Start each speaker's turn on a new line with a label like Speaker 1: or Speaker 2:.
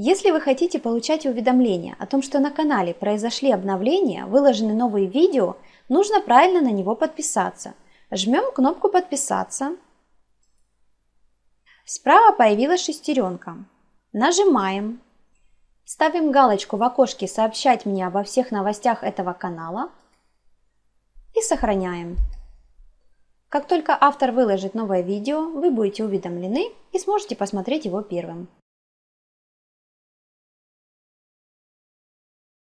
Speaker 1: Если вы хотите получать уведомления о том, что на канале произошли обновления, выложены новые видео, нужно правильно на него подписаться. Жмем кнопку «Подписаться». Справа появилась шестеренка. Нажимаем. Ставим галочку в окошке «Сообщать мне обо всех новостях этого канала» и сохраняем. Как только автор выложит новое видео, вы будете уведомлены и сможете посмотреть его первым.